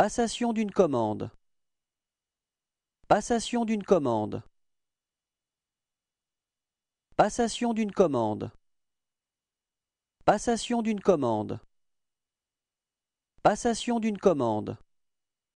Passation d'une commande. Passation d'une commande. Passation d'une commande. Passation d'une commande. Passation d'une commande.